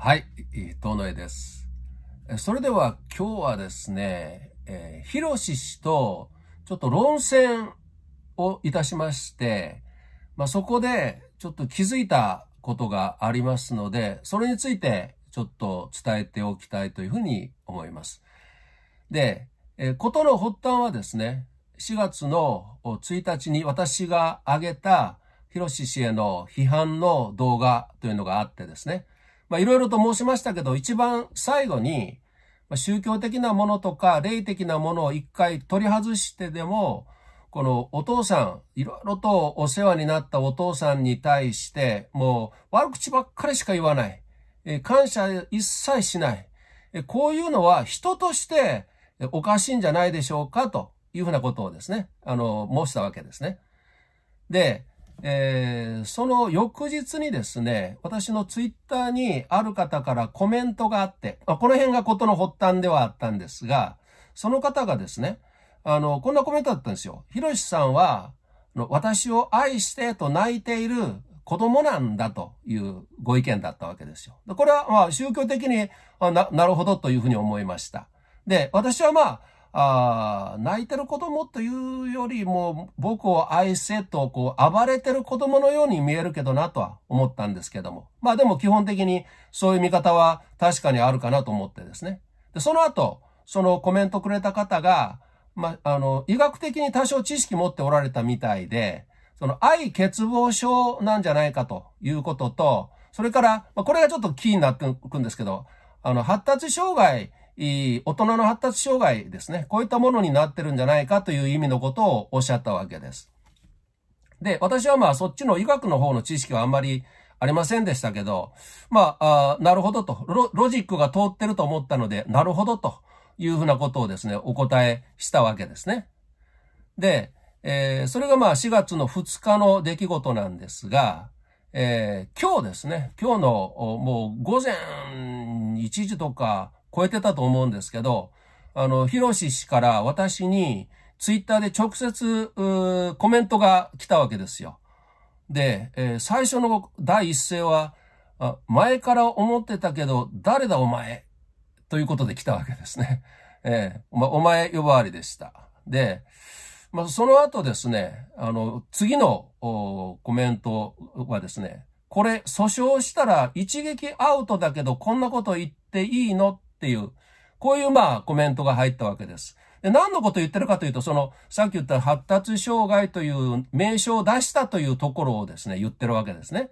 はい、遠野絵です。それでは今日はですね、えー、広志氏とちょっと論戦をいたしまして、まあ、そこでちょっと気づいたことがありますので、それについてちょっと伝えておきたいというふうに思います。で、えー、ことの発端はですね、4月の1日に私が挙げた広志氏への批判の動画というのがあってですね、まあいろいろと申しましたけど、一番最後に、宗教的なものとか霊的なものを一回取り外してでも、このお父さん、いろいろとお世話になったお父さんに対して、もう悪口ばっかりしか言わない。え感謝一切しない。えこういうのは人としておかしいんじゃないでしょうかというふうなことをですね、あの、申したわけですね。で、えー、その翌日にですね、私のツイッターにある方からコメントがあって、まあ、この辺がことの発端ではあったんですが、その方がですね、あの、こんなコメントだったんですよ。ひろしさんは、私を愛してと泣いている子供なんだというご意見だったわけですよ。これはまあ宗教的になるほどというふうに思いました。で、私はまあ、あ泣いてる子供というよりも、僕を愛せと、こう、暴れてる子供のように見えるけどなとは思ったんですけども。まあでも基本的にそういう見方は確かにあるかなと思ってですね。で、その後、そのコメントくれた方が、まあ、あの、医学的に多少知識持っておられたみたいで、その愛欠乏症なんじゃないかということと、それから、まあ、これがちょっとキーになっていくんですけど、あの、発達障害大人の発達障害ですね。こういったものになってるんじゃないかという意味のことをおっしゃったわけです。で、私はまあそっちの医学の方の知識はあんまりありませんでしたけど、まあ、あなるほどとロ、ロジックが通ってると思ったので、なるほどというふうなことをですね、お答えしたわけですね。で、えー、それがまあ4月の2日の出来事なんですが、えー、今日ですね、今日のもう午前1時とか、超えてたと思うんですけど、あの、ヒロシ氏から私に、ツイッターで直接、コメントが来たわけですよ。で、えー、最初の第一声は、あ前から思ってたけど、誰だお前ということで来たわけですね。えー、ま、お前呼ばわりでした。で、まあ、その後ですね、あの、次のコメントはですね、これ訴訟したら一撃アウトだけどこんなこと言っていいのっていう、こういうまあコメントが入ったわけです。で何のこと言ってるかというと、その、さっき言った発達障害という名称を出したというところをですね、言ってるわけですね。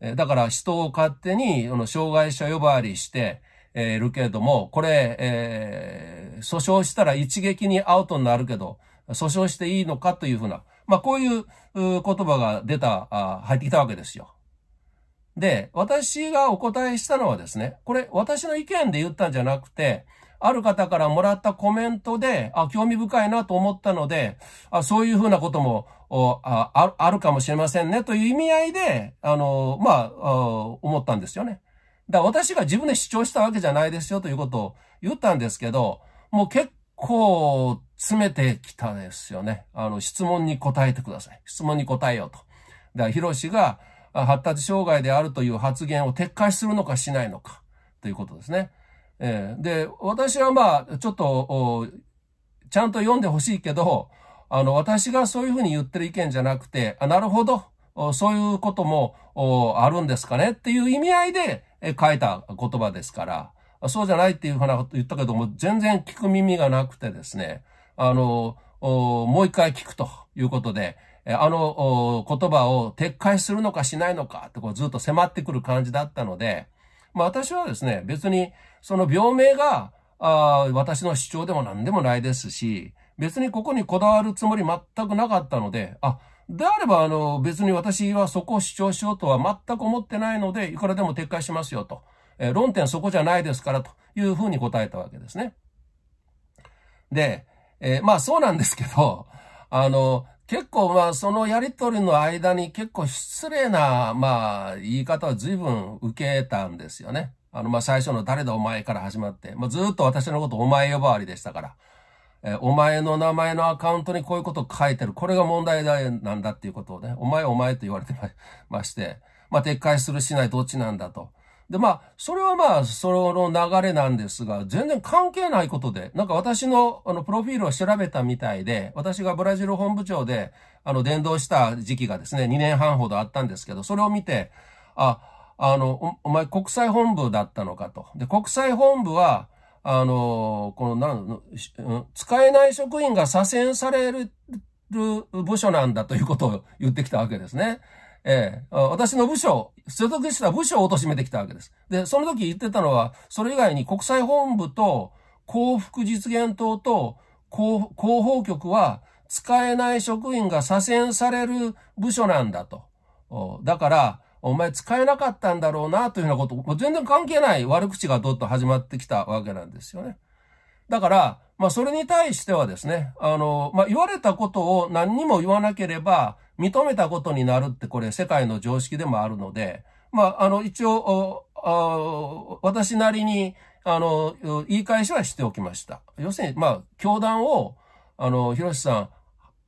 えだから人を勝手に、の障害者呼ばわりして、えいるけれども、これ、えー、訴訟したら一撃にアウトになるけど、訴訟していいのかというふうな、まあこういう言葉が出た、あ入ってきたわけですよ。で、私がお答えしたのはですね、これ私の意見で言ったんじゃなくて、ある方からもらったコメントで、あ、興味深いなと思ったので、あそういうふうなこともああるかもしれませんねという意味合いで、あの、まあ、あ思ったんですよね。だから私が自分で主張したわけじゃないですよということを言ったんですけど、もう結構詰めてきたですよね。あの、質問に答えてください。質問に答えようと。だから、ヒロシが、発達障害であるという発言を撤回するのかしないのかということですね。えー、で、私はまあ、ちょっと、ちゃんと読んでほしいけど、あの、私がそういうふうに言ってる意見じゃなくて、あ、なるほど、そういうこともあるんですかねっていう意味合いで書いた言葉ですから、そうじゃないっていうふうなこと言ったけども、全然聞く耳がなくてですね、あの、もう一回聞くということで、あの言葉を撤回するのかしないのかってこうずっと迫ってくる感じだったので、まあ私はですね、別にその病名があ私の主張でも何でもないですし、別にここにこだわるつもり全くなかったので、あ、であればあの別に私はそこを主張しようとは全く思ってないので、いくらでも撤回しますよと。えー、論点そこじゃないですからというふうに答えたわけですね。で、えー、まあそうなんですけど、あの、結構まあそのやりとりの間に結構失礼なまあ言い方は随分受けたんですよね。あのまあ最初の誰だお前から始まって、まあずっと私のことお前呼ばわりでしたから、えお前の名前のアカウントにこういうこと書いてる、これが問題なんだっていうことをね、お前お前と言われてまして、まあ撤回するしないどっちなんだと。で、まあ、それはまあ、その流れなんですが、全然関係ないことで、なんか私の、あの、プロフィールを調べたみたいで、私がブラジル本部長で、あの、伝道した時期がですね、2年半ほどあったんですけど、それを見て、あ、あの、お前国際本部だったのかと。で、国際本部は、あの、この、なん、うん、使えない職員が左遷される部署なんだということを言ってきたわけですね。ええ、私の部署、所属した部署を貶めてきたわけです。で、その時言ってたのは、それ以外に国際本部と幸福実現党と広報局は使えない職員が左遷される部署なんだと。だから、お前使えなかったんだろうなというようなこと、もう全然関係ない悪口がどっと始まってきたわけなんですよね。だから、まあそれに対してはですね、あの、まあ言われたことを何にも言わなければ、認めたことになるってこれ世界の常識でもあるので、まあ、あの、一応、私なりに、あの、言い返しはしておきました。要するに、まあ、教団を、あの、広瀬さん、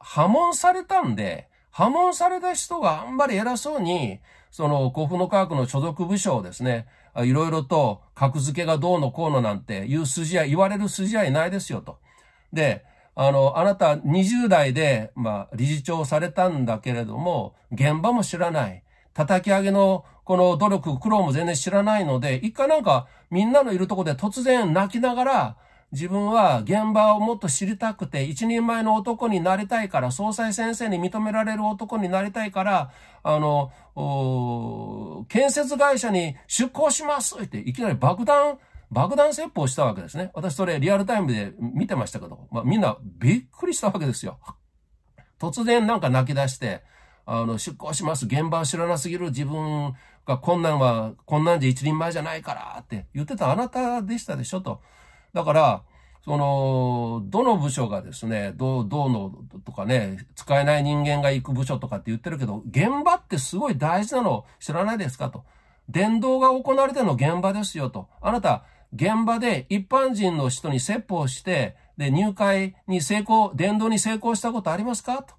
破門されたんで、破門された人があんまり偉そうに、その、古墳の科学の所属部署をですね、いろいろと格付けがどうのこうのなんていう筋合い、言われる筋合いないですよと。で、あの、あなた20代で、まあ、理事長されたんだけれども、現場も知らない。叩き上げのこの努力、苦労も全然知らないので、一回なんかみんなのいるとこで突然泣きながら、自分は現場をもっと知りたくて、一人前の男になりたいから、総裁先生に認められる男になりたいから、あの、建設会社に出向しますって、いきなり爆弾爆弾説法したわけですね。私それリアルタイムで見てましたけど、まあ、みんなびっくりしたわけですよ。突然なんか泣き出して、あの、出航します。現場を知らなすぎる自分がこんなんは、こんなんじゃ一人前じゃないからって言ってたあなたでしたでしょと。だから、その、どの部署がですね、どう、どうのとかね、使えない人間が行く部署とかって言ってるけど、現場ってすごい大事なの知らないですかと。伝道が行われての現場ですよと。あなた、現場で一般人の人に説法して、で、入会に成功、伝道に成功したことありますかと。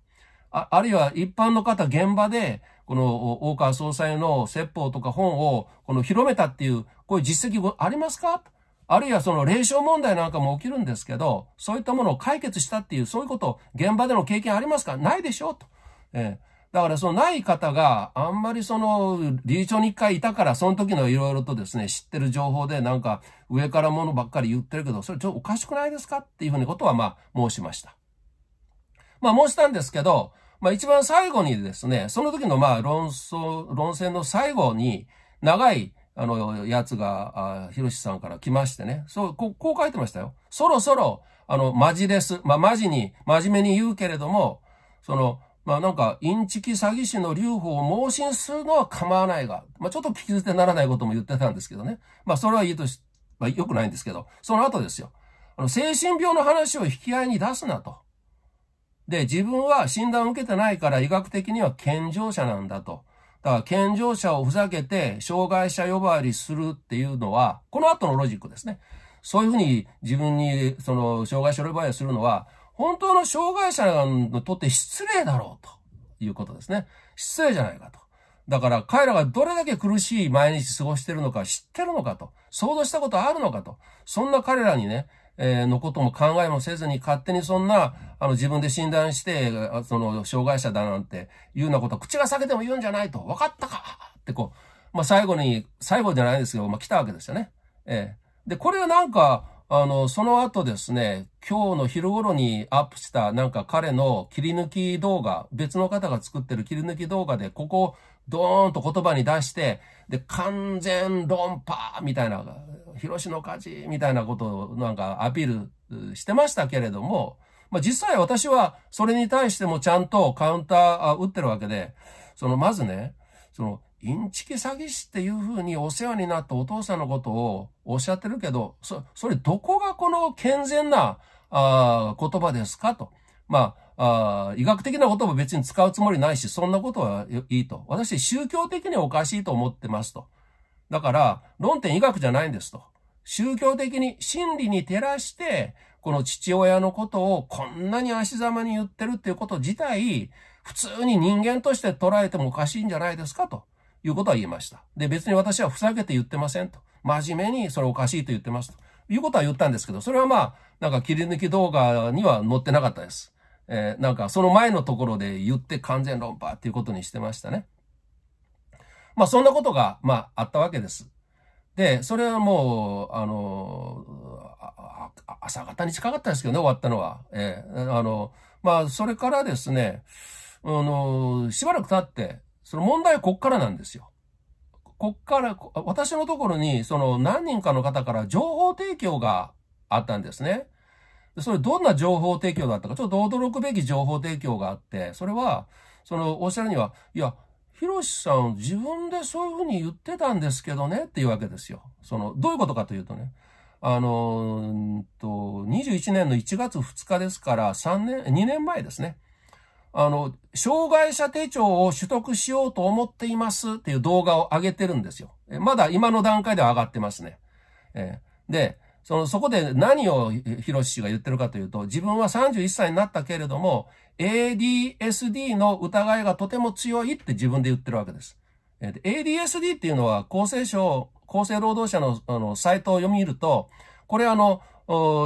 ああるいは一般の方、現場で、この大川総裁の説法とか本をこの広めたっていう、こういう実績ありますかあるいはその霊障問題なんかも起きるんですけど、そういったものを解決したっていう、そういうこと、現場での経験ありますかないでしょと。えーだからそのない方があんまりその理事長に一回いたからその時のいろいろとですね知ってる情報でなんか上からものばっかり言ってるけどそれちょっとおかしくないですかっていうふうなことはまあ申しました。まあ申したんですけど、まあ一番最後にですね、その時のまあ論争、論戦の最後に長いあの、やつが、ひろしさんから来ましてね。そう、こう、こう書いてましたよ。そろそろ、あの、マジです。まあ、マジに、真面目に言うけれども、その、まあなんか、インチキ詐欺師の留保を盲信するのは構わないが、まあちょっと聞き捨てならないことも言ってたんですけどね。まあそれはいいとし、まあ良くないんですけど、その後ですよ。あの、精神病の話を引き合いに出すなと。で、自分は診断を受けてないから医学的には健常者なんだと。だから健常者をふざけて障害者呼ばわりするっていうのは、この後のロジックですね。そういうふうに自分にその障害者呼ばわりするのは、本当の障害者にとって失礼だろうということですね。失礼じゃないかと。だから彼らがどれだけ苦しい毎日過ごしてるのか知ってるのかと。想像したことあるのかと。そんな彼らにね、えー、のことも考えもせずに勝手にそんな、あの自分で診断して、その障害者だなんていうようなこと口が裂けても言うんじゃないと。分かったかってこう、まあ、最後に、最後じゃないですけど、まあ、来たわけですよね。ええー、で、これはなんか、あの、その後ですね、今日の昼頃にアップしたなんか彼の切り抜き動画、別の方が作ってる切り抜き動画で、ここをドーンと言葉に出して、で、完全論破みたいな、広島の火事みたいなことをなんかアピールしてましたけれども、まあ、実際私はそれに対してもちゃんとカウンター打ってるわけで、そのまずね、そのインチキ詐欺師っていうふうにお世話になったお父さんのことをおっしゃってるけど、そ、それどこがこの健全な、ああ、言葉ですかと。まあ、あ医学的な言葉別に使うつもりないし、そんなことはいいと。私、宗教的におかしいと思ってますと。だから、論点医学じゃないんですと。宗教的に、真理に照らして、この父親のことをこんなに足ざまに言ってるっていうこと自体、普通に人間として捉えてもおかしいんじゃないですかと。いうことは言いました。で、別に私はふざけて言ってませんと。真面目にそれおかしいと言ってますと。いうことは言ったんですけど、それはまあ、なんか切り抜き動画には載ってなかったです。えー、なんかその前のところで言って完全論破っていうことにしてましたね。まあそんなことが、まああったわけです。で、それはもう、あの朝方に近かったですけどね、終わったのは。えー、あの、まあそれからですね、あのしばらく経って、その問題はこっからなんですよ。こっから、私のところに、その何人かの方から情報提供があったんですね。それどんな情報提供だったか、ちょっと驚くべき情報提供があって、それは、その、おっしゃるには、いや、ひろしさん、自分でそういうふうに言ってたんですけどね、っていうわけですよ。その、どういうことかというとね、あの、と、21年の1月2日ですから、3年、2年前ですね。あの、障害者手帳を取得しようと思っていますっていう動画を上げてるんですよ。まだ今の段階では上がってますね。えー、で、その、そこで何をヒロシ氏が言ってるかというと、自分は31歳になったけれども、ADSD の疑いがとても強いって自分で言ってるわけです。えー、ADSD っていうのは、厚生省、厚生労働者のあのサイトを読みると、これあの、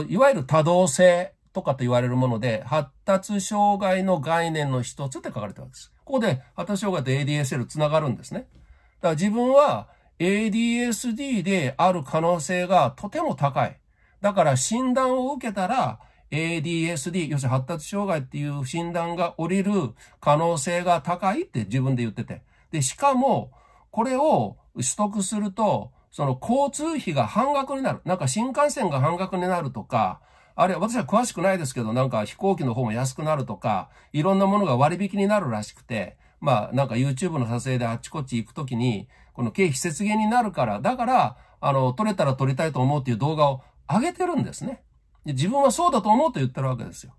いわゆる多動性とかと言われるもので、発達障害の概念の一つって書かれてるわけです。ここで発達障害と ADSL つながるんですね。だから自分は ADSD である可能性がとても高い。だから診断を受けたら ADSD、要するに発達障害っていう診断が降りる可能性が高いって自分で言ってて。で、しかも、これを取得すると、その交通費が半額になる。なんか新幹線が半額になるとか、あれ、私は詳しくないですけど、なんか飛行機の方も安くなるとか、いろんなものが割引になるらしくて、まあ、なんか YouTube の撮影であっちこっち行くときに、この経費節減になるから、だから、あの、撮れたら撮りたいと思うっていう動画を上げてるんですね。自分はそうだと思うと言ってるわけですよ。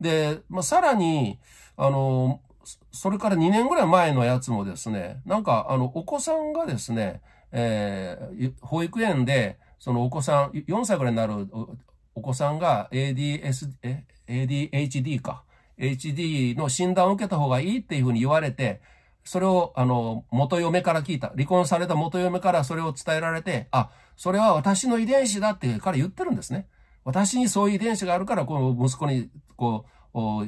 で、まあ、さらに、あの、それから2年ぐらい前のやつもですね、なんか、あの、お子さんがですね、えー、保育園で、そのお子さん、4歳ぐらいになるお子さんが ADS、え ADHD か、HD の診断を受けた方がいいっていうふうに言われて、それを、あの、元嫁から聞いた。離婚された元嫁からそれを伝えられて、あ、それは私の遺伝子だって彼言ってるんですね。私にそういう遺伝子があるから、この息子に、こう、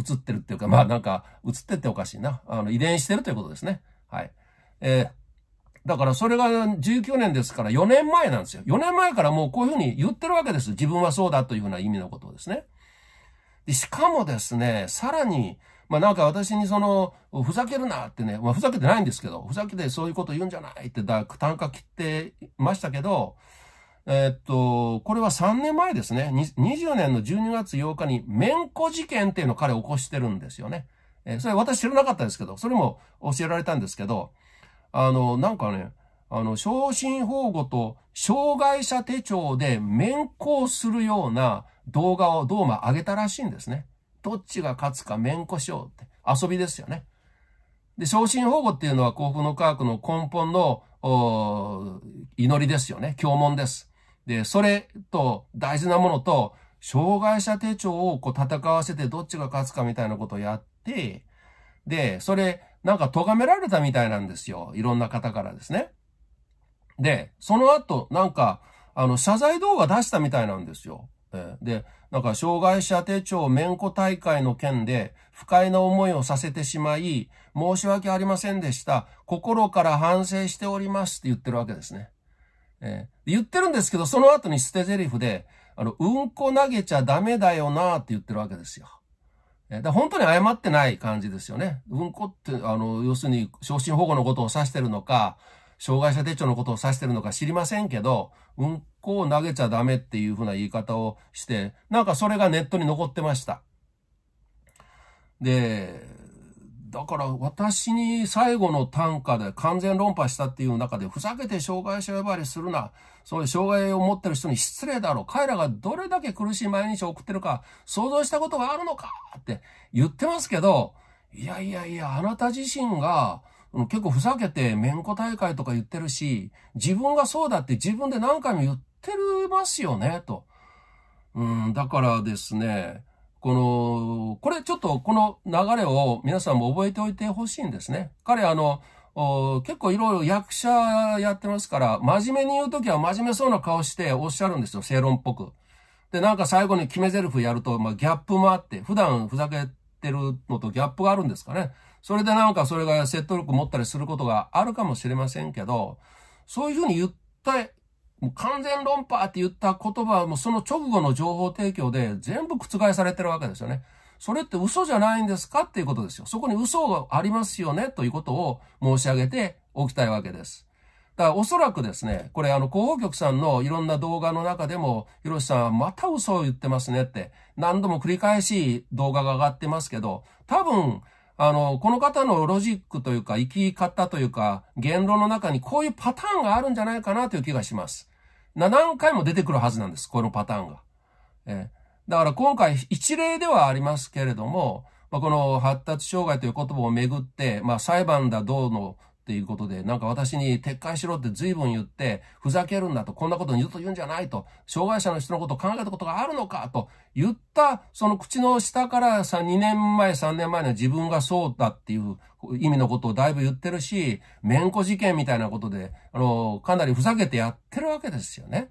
移ってるっていうか、まあなんか、移ってっておかしいな。あの、遺伝してるということですね。はい。えーだからそれが19年ですから4年前なんですよ。4年前からもうこういうふうに言ってるわけです。自分はそうだというような意味のことをですね。しかもですね、さらに、まあなんか私にその、ふざけるなってね、まあふざけてないんですけど、ふざけてそういうこと言うんじゃないってだ、単価切ってましたけど、えー、っと、これは3年前ですね。20年の12月8日に、めん事件っていうのを彼起こしてるんですよね。えー、それ私知らなかったですけど、それも教えられたんですけど、あの、なんかね、あの、昇進保護と障害者手帳で面交するような動画をどうも上げたらしいんですね。どっちが勝つか面交しようって。遊びですよね。で、昇進保護っていうのは幸福の科学の根本の祈りですよね。教問です。で、それと大事なものと、障害者手帳をこう戦わせてどっちが勝つかみたいなことをやって、で、それ、なんか咎められたみたいなんですよ。いろんな方からですね。で、その後、なんか、あの、謝罪動画出したみたいなんですよ。で、なんか、障害者手帳免許大会の件で、不快な思いをさせてしまい、申し訳ありませんでした。心から反省しておりますって言ってるわけですね。えー、言ってるんですけど、その後に捨て台詞で、あの、うんこ投げちゃダメだよなって言ってるわけですよ。だ本当に謝ってない感じですよね。うんこって、あの、要するに、昇進保護のことを指してるのか、障害者手帳のことを指してるのか知りませんけど、うんこを投げちゃダメっていうふうな言い方をして、なんかそれがネットに残ってました。で、だから私に最後の短歌で完全論破したっていう中で、ふざけて障害者呼ばわりするな。そういう障害を持ってる人に失礼だろう。彼らがどれだけ苦しい毎日を送ってるか、想像したことがあるのかって言ってますけど、いやいやいや、あなた自身が、結構ふざけて、めん大会とか言ってるし、自分がそうだって自分で何回も言ってますよね、と。うん、だからですね、この、これちょっとこの流れを皆さんも覚えておいてほしいんですね。彼あの、結構いろいろ役者やってますから、真面目に言うときは真面目そうな顔しておっしゃるんですよ、正論っぽく。で、なんか最後に決め台詞やると、まあ、ギャップもあって、普段ふざけてるのとギャップがあるんですかね。それでなんかそれが説得力持ったりすることがあるかもしれませんけど、そういうふうに言ってもう完全論破って言った言葉はもうその直後の情報提供で全部覆されてるわけですよね。それって嘘じゃないんですかっていうことですよ。そこに嘘がありますよねということを申し上げておきたいわけです。だからおそらくですね、これあの広報局さんのいろんな動画の中でも、ひろしさんはまた嘘を言ってますねって何度も繰り返し動画が上がってますけど、多分、あの、この方のロジックというか生き方というか言論の中にこういうパターンがあるんじゃないかなという気がします。何回も出てくるはずなんです。このパターンが。えー、だから今回一例ではありますけれども、まあ、この発達障害という言葉をめぐって、まあ、裁判だどうのっていうことで、なんか私に撤回しろって随分言って、ふざけるんだと、こんなこと二度と言うんじゃないと、障害者の人のことを考えたことがあるのかと言った、その口の下からさ、2年前、3年前の自分がそうだっていう意味のことをだいぶ言ってるし、めんこ事件みたいなことで、あの、かなりふざけてやってるわけですよね。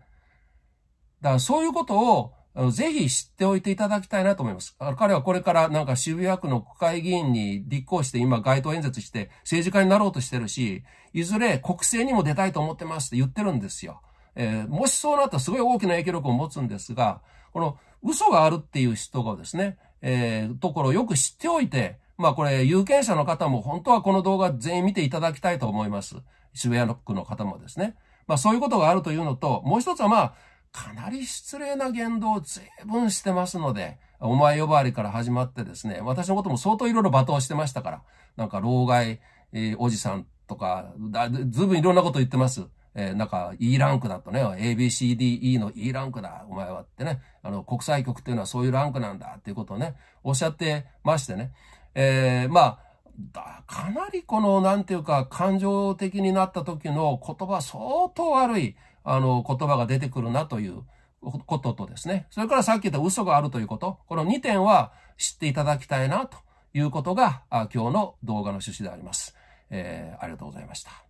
だからそういうことを、あの、ぜひ知っておいていただきたいなと思います。彼はこれからなんか渋谷区の国会議員に立候補して今街頭演説して政治家になろうとしてるし、いずれ国政にも出たいと思ってますって言ってるんですよ。えー、もしそうなったらすごい大きな影響力を持つんですが、この嘘があるっていう人がですね、えー、ところをよく知っておいて、まあこれ有権者の方も本当はこの動画全員見ていただきたいと思います。渋谷区の方もですね。まあそういうことがあるというのと、もう一つはまあ、かなり失礼な言動を随分してますので、お前呼ばわりから始まってですね、私のことも相当いろいろ罵倒してましたから、なんか老害、えー、おじさんとか、だずいぶんいろんなこと言ってます。えー、なんか E ランクだとね、ABCDE の E ランクだ、お前はってね、あの、国際局っていうのはそういうランクなんだっていうことをね、おっしゃってましてね、えー、まあ、かなりこの、なんていうか、感情的になった時の言葉相当悪い、あの、言葉が出てくるなということとですね、それからさっき言った嘘があるということ、この2点は知っていただきたいなということが、今日の動画の趣旨であります。えー、ありがとうございました。